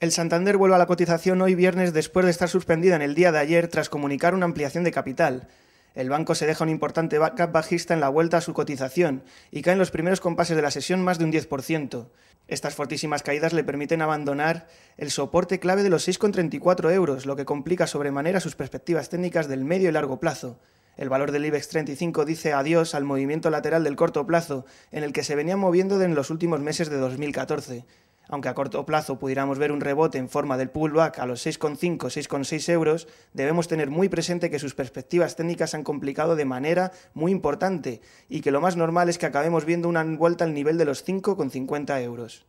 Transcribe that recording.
El Santander vuelve a la cotización hoy viernes después de estar suspendida en el día de ayer tras comunicar una ampliación de capital. El banco se deja un importante backup bajista en la vuelta a su cotización y cae en los primeros compases de la sesión más de un 10%. Estas fortísimas caídas le permiten abandonar el soporte clave de los 6,34 euros, lo que complica sobremanera sus perspectivas técnicas del medio y largo plazo. El valor del IBEX 35 dice adiós al movimiento lateral del corto plazo en el que se venía moviendo en los últimos meses de 2014 aunque a corto plazo pudiéramos ver un rebote en forma del pullback a los 6,5, 6,6 euros, debemos tener muy presente que sus perspectivas técnicas han complicado de manera muy importante y que lo más normal es que acabemos viendo una vuelta al nivel de los 5,50 euros.